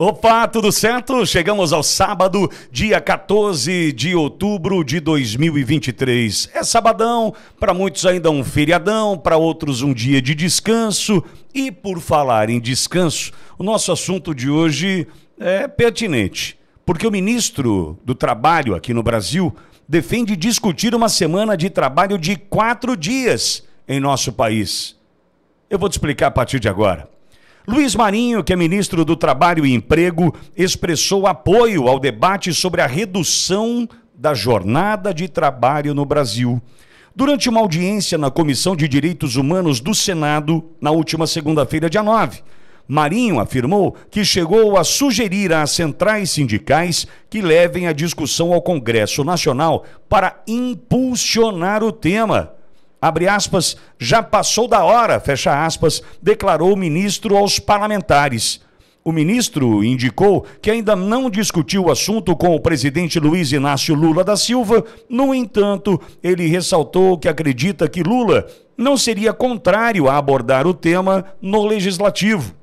Opa, tudo certo? Chegamos ao sábado, dia 14 de outubro de 2023. É sabadão, para muitos ainda um feriadão, para outros um dia de descanso. E por falar em descanso, o nosso assunto de hoje é pertinente, porque o ministro do Trabalho aqui no Brasil defende discutir uma semana de trabalho de quatro dias em nosso país. Eu vou te explicar a partir de agora. Luiz Marinho, que é ministro do Trabalho e Emprego, expressou apoio ao debate sobre a redução da jornada de trabalho no Brasil. Durante uma audiência na Comissão de Direitos Humanos do Senado, na última segunda-feira, dia 9, Marinho afirmou que chegou a sugerir às centrais sindicais que levem a discussão ao Congresso Nacional para impulsionar o tema abre aspas, já passou da hora, fecha aspas, declarou o ministro aos parlamentares. O ministro indicou que ainda não discutiu o assunto com o presidente Luiz Inácio Lula da Silva, no entanto, ele ressaltou que acredita que Lula não seria contrário a abordar o tema no legislativo.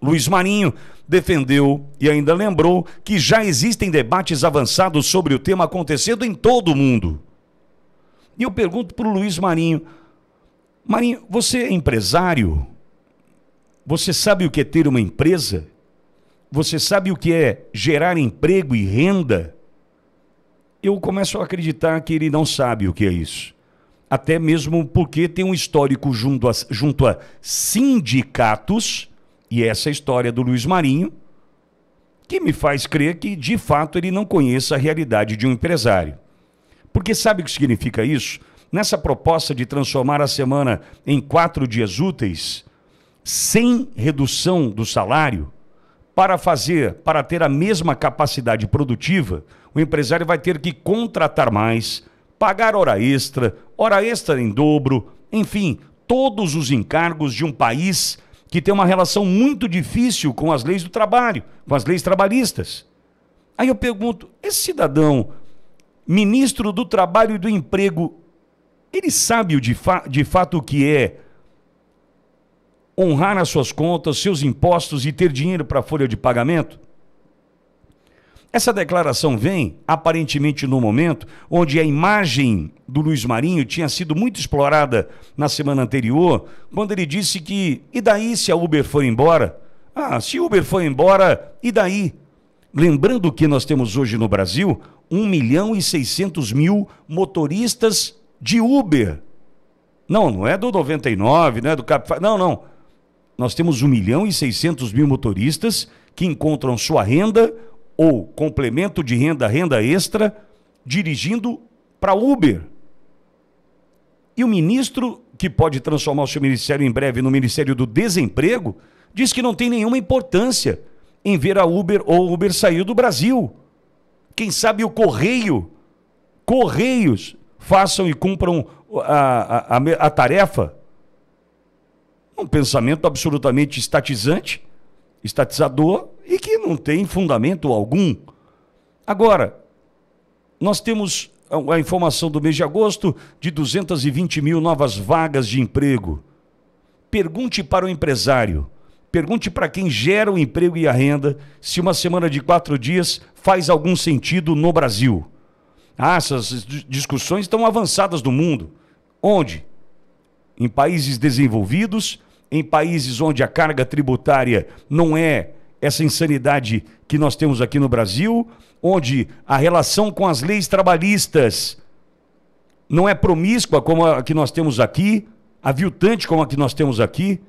Luiz Marinho defendeu e ainda lembrou que já existem debates avançados sobre o tema acontecendo em todo o mundo. E eu pergunto para o Luiz Marinho: Marinho, você é empresário? Você sabe o que é ter uma empresa? Você sabe o que é gerar emprego e renda? Eu começo a acreditar que ele não sabe o que é isso. Até mesmo porque tem um histórico junto a, junto a sindicatos, e essa é história do Luiz Marinho, que me faz crer que, de fato, ele não conheça a realidade de um empresário. Porque sabe o que significa isso? Nessa proposta de transformar a semana em quatro dias úteis, sem redução do salário, para fazer, para ter a mesma capacidade produtiva, o empresário vai ter que contratar mais, pagar hora extra, hora extra em dobro, enfim, todos os encargos de um país que tem uma relação muito difícil com as leis do trabalho, com as leis trabalhistas. Aí eu pergunto: esse cidadão ministro do Trabalho e do Emprego, ele sabe de, fa de fato o que é honrar as suas contas, seus impostos e ter dinheiro para a folha de pagamento? Essa declaração vem, aparentemente, no momento onde a imagem do Luiz Marinho tinha sido muito explorada na semana anterior, quando ele disse que, e daí se a Uber for embora? Ah, se Uber for embora, e daí? Lembrando que nós temos hoje no Brasil 1 milhão e 600 mil motoristas de Uber. Não, não é do 99, não é do Cap... Não, não. Nós temos 1 milhão e 600 mil motoristas que encontram sua renda ou complemento de renda, renda extra, dirigindo para Uber. E o ministro, que pode transformar o seu ministério em breve no Ministério do Desemprego, diz que não tem nenhuma importância em ver a Uber ou Uber sair do Brasil. Quem sabe o correio, correios, façam e cumpram a, a, a, a tarefa. Um pensamento absolutamente estatizante, estatizador e que não tem fundamento algum. Agora, nós temos a informação do mês de agosto de 220 mil novas vagas de emprego. Pergunte para o empresário Pergunte para quem gera o emprego e a renda se uma semana de quatro dias faz algum sentido no Brasil. Ah, essas discussões estão avançadas no mundo. Onde? Em países desenvolvidos, em países onde a carga tributária não é essa insanidade que nós temos aqui no Brasil, onde a relação com as leis trabalhistas não é promíscua como a que nós temos aqui, aviltante como a que nós temos aqui.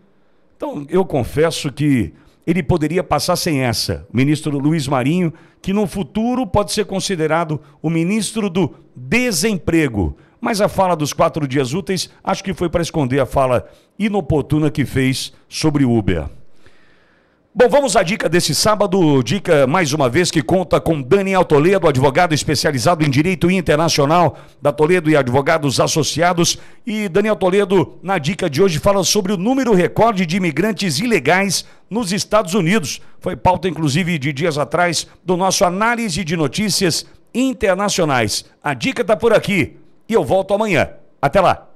Então, eu confesso que ele poderia passar sem essa. O ministro Luiz Marinho, que no futuro pode ser considerado o ministro do desemprego. Mas a fala dos quatro dias úteis, acho que foi para esconder a fala inoportuna que fez sobre o Uber. Bom, vamos à dica desse sábado. Dica mais uma vez que conta com Daniel Toledo, advogado especializado em direito internacional da Toledo e Advogados Associados. E Daniel Toledo, na dica de hoje, fala sobre o número recorde de imigrantes ilegais nos Estados Unidos. Foi pauta, inclusive, de dias atrás do nosso análise de notícias internacionais. A dica está por aqui e eu volto amanhã. Até lá.